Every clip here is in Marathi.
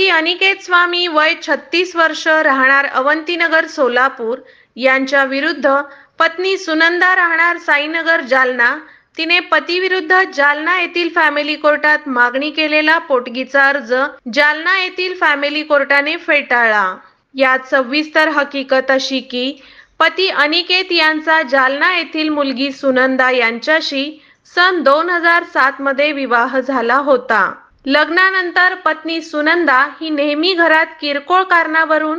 श्रीमती अनिकेत स्वामी वय छत्तीस वर्ष राहणार अवंतीनगर सोलापूर यांच्या विरुद्ध पत्नी सुनंदा राहणार साईनगर जालना तिने पतीविरुद्ध जालना येथील फॅमिली कोर्टात मागणी केलेला पोटगीचा अर्ज जालना येथील फॅमिली कोर्टाने फेटाळला यात सविस्तर हकीकत अशी की पती अनिकेत यांचा जालना येथील मुलगी सुनंदा यांच्याशी सन दोन हजार सात मध्ये विवाह झाला होता लग्नानंतर पत्नी सुनंदा ही नेहमी घरात किरकोळ कारणावरून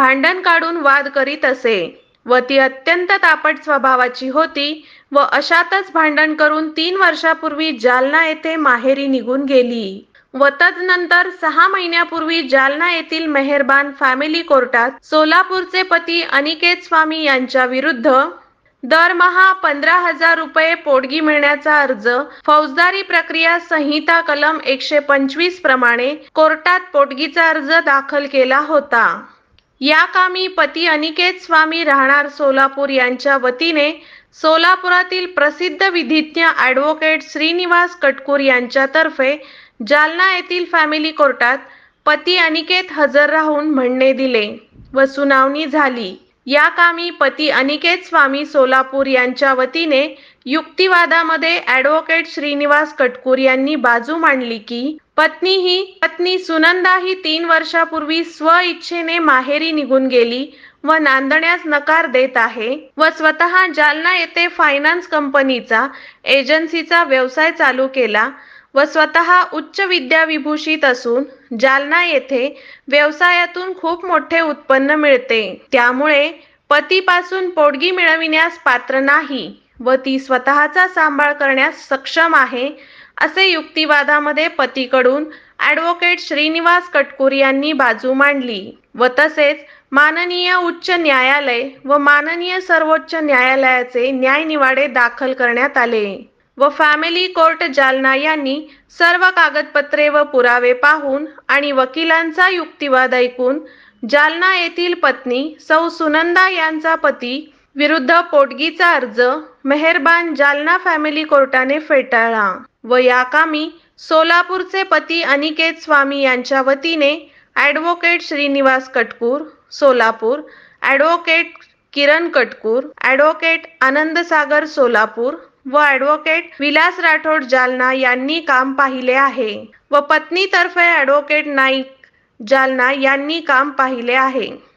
भांडण काढून वाद करीत असे व ती अत्यंत तापट स्वभावाची होती व अशातच भांडण करून तीन वर्षापूर्वी जालना येथे माहेरी निघून गेली व तदनंतर सहा महिन्यापूर्वी जालना येथील मेहरबान फॅमिली कोर्टात सोलापूरचे पती अनिकेत स्वामी यांच्या विरुद्ध दरमहा पंधरा हजार रुपये पोटगी मिळण्याचा अर्ज फौजदारी प्रक्रिया संहिता कलम एकशे पंचवीस प्रमाणे कोर्टात पोटगीचा अर्ज दाखल केला होता या कामी पती अनिकेत स्वामी राहणार सोलापूर यांच्या वतीने सोलापुरातील प्रसिद्ध विधिज्ञ ॲडव्होकेट श्रीनिवास कटकूर यांच्यातर्फे जालना येथील फॅमिली कोर्टात पती अनिकेत हजर राहून म्हणणे दिले व सुनावणी झाली या कामी पती अनिकेत स्वामी सोलापूर यांच्या वतीने युक्तिवादामध्ये ऍडव्होकेट श्रीनिवास कटकूर यांनी बाजू मांडली की पत्नी ही पत्नी सुनंदा ही तीन वर्षापूर्वी इच्छेने माहेरी निघून गेली व नांदण्यास नकार देत आहे व स्वतः जालना येथे फायनान्स कंपनीचा एजन्सीचा व्यवसाय चालू केला व स्वतः उच्च विद्याविभूषित असून जालना येथे व्यवसायातून खूप मोठे उत्पन्न मिळते त्यामुळे पतीपासून पोटगी मिळविण्यास पात्र नाही व ती स्वतःचा सांभाळ करण्यास सक्षम आहे असे युक्तिवादामध्ये पतीकडून ॲडव्होकेट श्रीनिवास कटकुर यांनी बाजू मांडली व तसेच माननीय उच्च न्यायालय व माननीय सर्वोच्च न्यायालयाचे न्यायनिवाडे दाखल करण्यात आले व फॅमिली कोर्ट जालना यांनी सर्व कागदपत्रे व पुरावे पाहून आणि वकिलांचा युक्तिवाद ऐकून जालना येथील पत्नी सौ सुनंदा यांचा पती विरुद्ध पोटगीचा अर्ज मेहरबान जालना फॅमिली कोर्टाने फेटाळला व कामी सोलापूरचे पती अनिकेत स्वामी यांच्या वतीने advocate Shrinivas Katkur Solapur advocate Kiran Katkur advocate Anandsagar Solapur व ॲडव्होकेट विलास राठोड जालना यांनी काम पाहिले आहे व पत्नीतर्फे ॲडव्होकेट नाईक जालना यांनी काम पाहिले आहे